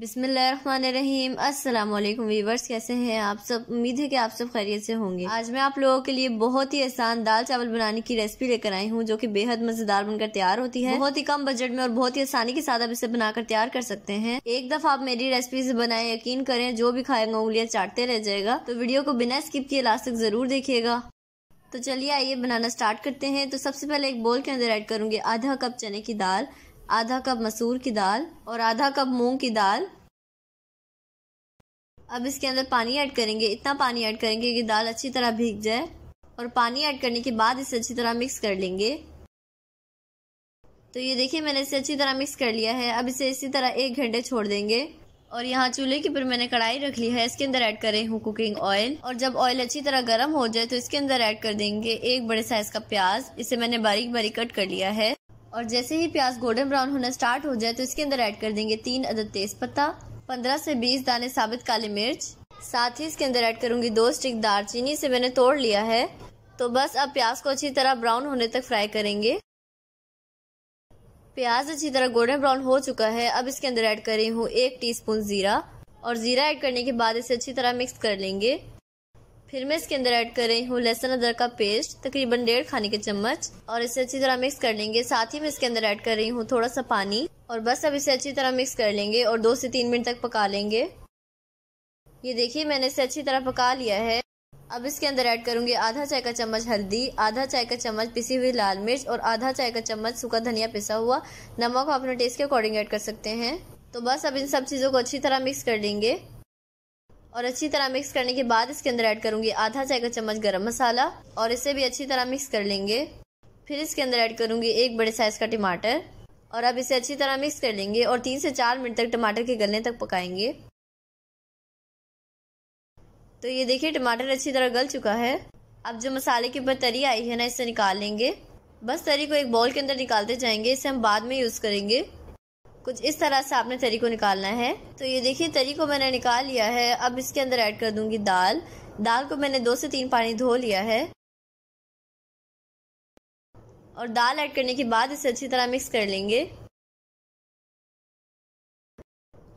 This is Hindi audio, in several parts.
बिसमीम असलम वीवर्स कैसे हैं आप सब उम्मीद है कि आप सब खैरियत से होंगे आज मैं आप लोगों के लिए बहुत ही आसान दाल चावल बनाने की रेसिपी लेकर आई हूँ जो कि बेहद मजेदार बनकर तैयार होती है बहुत ही कम बजट में और बहुत ही आसानी के साथ आप इसे बनाकर तैयार कर सकते हैं एक दफा आप मेरी रेसिपी से बनाए यकीन करें जो भी खाएंगे उंगलियाँ चाटते रह जाएगा तो वीडियो को बिना स्किप किए लास्ट तक जरूर देखिएगा तो चलिए आइए बनाना स्टार्ट करते हैं तो सबसे पहले एक बोल के अंदर ऐड करूंगी आधा कप चने की दाल आधा कप मसूर की दाल और आधा कप मूंग की दाल अब इसके अंदर पानी ऐड करेंगे इतना पानी ऐड करेंगे कि दाल अच्छी तरह भीग जाए और पानी ऐड करने के बाद इसे अच्छी तरह मिक्स कर लेंगे तो ये देखिए मैंने इसे अच्छी तरह मिक्स कर लिया है अब इसे इसी तरह एक घंटे छोड़ देंगे और यहाँ चूल्हे के ऊपर मैंने कढ़ाई रख ली है इसके अंदर ऐड कर रही हूँ कुकिंग ऑयल और जब ऑयल अच्छी तरह गर्म हो जाए तो इसके अंदर ऐड कर देंगे एक बड़े साइज का प्याज इसे मैंने बारीक बारीक कट कर लिया है और जैसे ही प्याज गोल्डन ब्राउन होना स्टार्ट हो जाए तो इसके अंदर ऐड कर देंगे तीन अदद तेज पत्ता पंद्रह से बीस दाने साबित काली मिर्च साथ ही इसके अंदर ऐड करूंगी दो स्टिक दालचीनी से मैंने तोड़ लिया है तो बस अब प्याज को अच्छी तरह ब्राउन होने तक फ्राई करेंगे प्याज अच्छी तरह गोल्डन ब्राउन हो चुका है अब इसके अंदर ऐड कर रही हूँ एक टीस्पून जीरा और जीरा ऐड करने के बाद इसे अच्छी तरह मिक्स कर लेंगे फिर मैं इसके अंदर ऐड कर रही हूँ लहसुन अदरक का पेस्ट तकरीबन डेढ़ खाने के चम्मच और इसे अच्छी तरह मिक्स कर लेंगे साथ ही मैं इसके अंदर ऐड कर रही हूँ थोड़ा सा पानी और बस अब इसे अच्छी तरह मिक्स कर लेंगे और दो से तीन मिनट तक पका लेंगे ये देखिए मैंने इसे अच्छी तरह पका लिया है अब इसके अंदर ऐड करूंगी आधा चाय का चम्मच हल्दी आधा चाय का चम्मच पिसी हुई लाल मिर्च और आधा चाय का चम्मच सूखा धनिया पिसा हुआ नमक आप अपने टेस्ट के अकॉर्डिंग ऐड कर सकते हैं तो बस अब इन सब चीज़ों को अच्छी तरह मिक्स कर लेंगे और अच्छी तरह मिक्स करने के बाद इसके अंदर ऐड करूंगी आधा चाय का चम्मच गरम मसाला और इसे भी अच्छी तरह मिक्स कर लेंगे फिर इसके अंदर ऐड करूंगी एक बड़े साइज का टमाटर और अब इसे अच्छी तरह मिक्स कर लेंगे और तीन से चार मिनट तक टमाटर के गलने तक पकाएंगे तो ये देखिए टमाटर अच्छी तरह गल चुका है अब जो मसाले के ऊपर तरी आई है ना इसे निकाल लेंगे बस तरी को एक बॉल के अंदर निकालते जाएंगे इसे हम बाद में यूज़ करेंगे कुछ इस तरह से आपने तरी को निकालना है तो ये देखिए तरी को मैंने निकाल लिया है अब इसके अंदर ऐड कर दूंगी दाल दाल को मैंने दो से तीन पानी धो लिया है और दाल ऐड करने के बाद इसे अच्छी तरह मिक्स कर लेंगे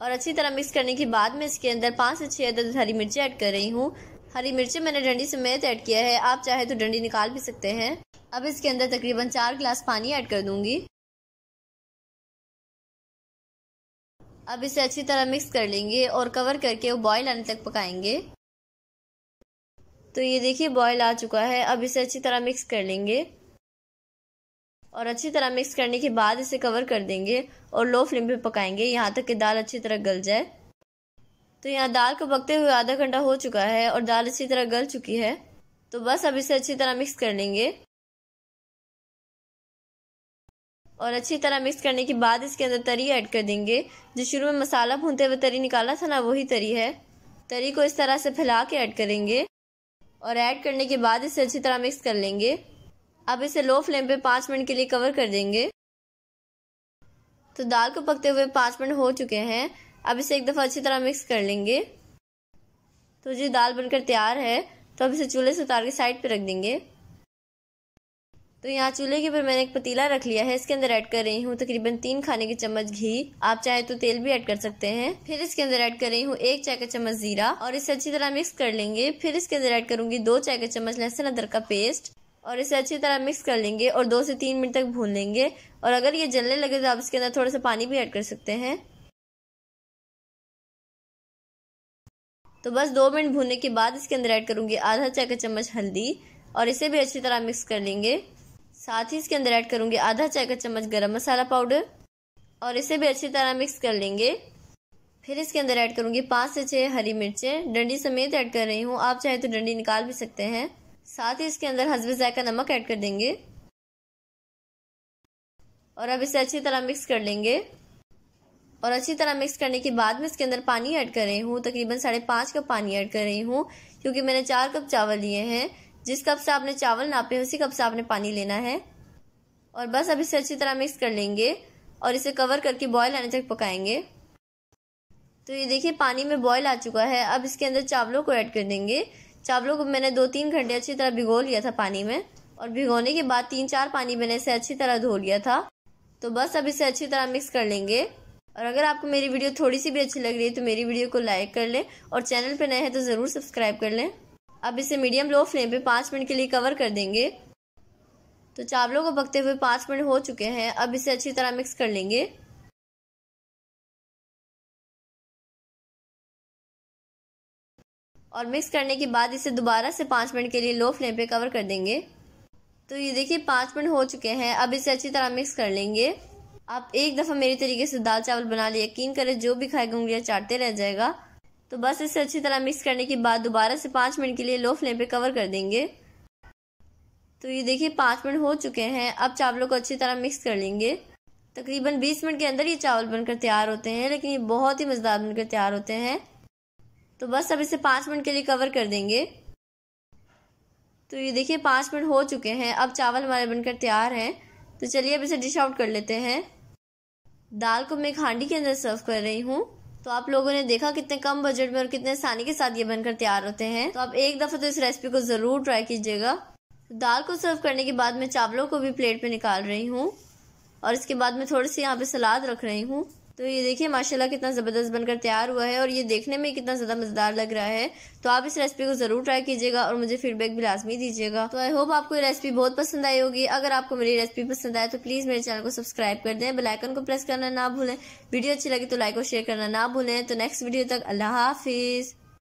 और अच्छी तरह मिक्स करने के बाद मैं इसके अंदर पांच से छह अदद हरी मिर्ची ऐड कर रही हूँ हरी मिर्ची मैंने डंडी समेत ऐड किया है आप चाहे तो डंडी निकाल भी सकते हैं अब इसके अंदर तकरीबन चार गिलास पानी ऐड कर दूंगी अब इसे अच्छी तरह मिक्स कर लेंगे और कवर करके वो बॉयल आने तक पकाएंगे तो ये देखिए बॉयल आ चुका है अब इसे अच्छी तरह मिक्स कर लेंगे और अच्छी तरह मिक्स करने के बाद इसे कवर कर देंगे और लो फ्लेम पे पकाएंगे यहाँ तक कि दाल अच्छी तरह गल जाए तो यहाँ दाल को पकते हुए आधा घंटा हो चुका है और दाल अच्छी तरह गल चुकी है तो बस अब इसे अच्छी तरह मिक्स कर लेंगे और अच्छी तरह मिक्स करने के बाद इसके अंदर तरी ऐड कर देंगे जो शुरू में मसाला भूनते हुए तरी निकाला था ना वही तरी है तरी को इस तरह से फैला के ऐड करेंगे और ऐड करने के बाद इसे अच्छी तरह मिक्स कर लेंगे अब इसे लो फ्लेम पे पाँच मिनट के लिए कवर कर देंगे तो दाल को पकते हुए पाँच मिनट हो चुके हैं अब इसे एक दफ़ा अच्छी तरह मिक्स कर लेंगे तो जी दाल बनकर तैयार है तो अब इसे चूल्हे से उतार के साइड पे रख देंगे तो यहाँ चूल्हे के ऊपर मैंने एक पतीला रख लिया है इसके अंदर ऐड कर रही हूँ तकरीबन तीन खाने के चम्मच घी आप चाहे तो तेल भी ऐड कर सकते हैं फिर इसके अंदर ऐड कर रही हूँ एक चाय का चम्मच जीरा और इसे अच्छी तरह मिक्स कर लेंगे फिर इसके अंदर ऐड करूंगी दो चाय का चम्मच लहसुन अदरक का पेस्ट और इसे अच्छी तरह मिक्स कर लेंगे और दो से तीन मिनट तक भून लेंगे और अगर ये जलने लगे तो आप इसके अंदर थोड़ा सा पानी भी ऐड कर सकते हैं तो बस दो मिनट भूनने के बाद इसके अंदर ऐड करूंगी आधा चाय का चम्मच हल्दी और इसे भी अच्छी तरह मिक्स कर लेंगे साथ ही इसके अंदर ऐड करूंगी आधा चाय का चम्मच गरम मसाला पाउडर और इसे भी अच्छी तरह मिक्स कर लेंगे फिर इसके अंदर ऐड करूंगी पांच से छह हरी मिर्चें डंडी समेत ऐड कर रही हूँ आप चाहे तो डंडी निकाल भी सकते हैं साथ ही इसके अंदर हसबे जायका नमक ऐड कर देंगे और अब इसे अच्छी तरह मिक्स कर लेंगे और अच्छी तरह मिक्स करने के बाद में इसके अंदर पानी ऐड कर रही हूँ तकरीबन साढ़े पांच कप पानी ऐड कर रही हूँ क्योंकि मैंने चार कप चावल लिए हैं जिस कप से आपने चावल नापे उसी कप से आपने पानी लेना है और बस अब इसे अच्छी तरह मिक्स कर लेंगे और इसे कवर करके बॉयल आने तक पकाएंगे तो ये देखिए पानी में बॉयल आ चुका है अब इसके अंदर चावलों को ऐड कर देंगे चावलों को मैंने दो तीन घंटे अच्छी तरह भिगो लिया था पानी में और भिगोने के बाद तीन चार पानी मैंने इसे अच्छी तरह धो लिया था तो बस अब इसे अच्छी तरह मिक्स कर लेंगे और अगर आपको मेरी वीडियो थोड़ी सी भी अच्छी लग रही है तो मेरी वीडियो को लाइक कर लें और चैनल पर नए हैं तो ज़रूर सब्सक्राइब कर लें अब इसे मीडियम लो फ्लेम पे पाँच मिनट के लिए कवर कर देंगे तो चावलों को पकते हुए पाँच मिनट हो चुके हैं अब इसे अच्छी तरह मिक्स कर लेंगे और मिक्स करने के बाद इसे दोबारा से पाँच मिनट के लिए लो फ्लेम पे कवर कर देंगे तो ये देखिए पाँच मिनट हो चुके हैं अब इसे अच्छी तरह मिक्स कर लेंगे आप एक दफ़ा मेरी तरीके से दाल चावल बना लिए यकीन करें जो भी खाएगा उंगलियाँ चाटते रह जाएगा तो बस इसे अच्छी तरह मिक्स करने के बाद दोबारा से पाँच मिनट के लिए लो फ्लेम पे कवर कर देंगे तो ये देखिए पाँच मिनट हो चुके हैं अब चावलों को अच्छी तरह मिक्स कर लेंगे तकरीबन बीस मिनट के अंदर ये चावल बनकर तैयार होते हैं लेकिन ये बहुत ही मज़ेदार बनकर तैयार होते हैं तो बस अब इसे पाँच मिनट के लिए कवर कर देंगे तो ये देखिए पाँच मिनट हो चुके हैं अब चावल हमारे बनकर तैयार हैं तो चलिए अब इसे डिश आउट कर लेते हैं दाल को मैं एक हांडी के अंदर सर्व कर रही हूँ तो आप लोगों ने देखा कितने कम बजट में और कितने आसानी के साथ ये बनकर तैयार होते हैं तो आप एक दफ़ा तो इस रेसिपी को ज़रूर ट्राई कीजिएगा तो दाल को सर्व करने के बाद मैं चावलों को भी प्लेट में निकाल रही हूँ और इसके बाद मैं थोड़ी सी यहाँ पे सलाद रख रही हूँ तो ये देखिए माशाल्लाह कितना ज़बरदस्त बनकर तैयार हुआ है और ये देखने में कितना ज़्यादा मज़ेदार लग रहा है तो आप इस रेसिपी को ज़रूर ट्राई कीजिएगा और मुझे फीडबैक भी लाजमी दीजिएगा तो आई होप आपको ये रेसिपी बहुत पसंद आई होगी अगर आपको मेरी रेसिपी पसंद आए तो प्लीज़ मेरे चैनल को सब्सक्राइब कर दें बेलाइकन को प्रेस करना ना भूलें वीडियो अच्छी लगी तो लाइक और शेयर करना ना भूलें तो नेक्स्ट वीडियो तक अल्लाह हाफिज़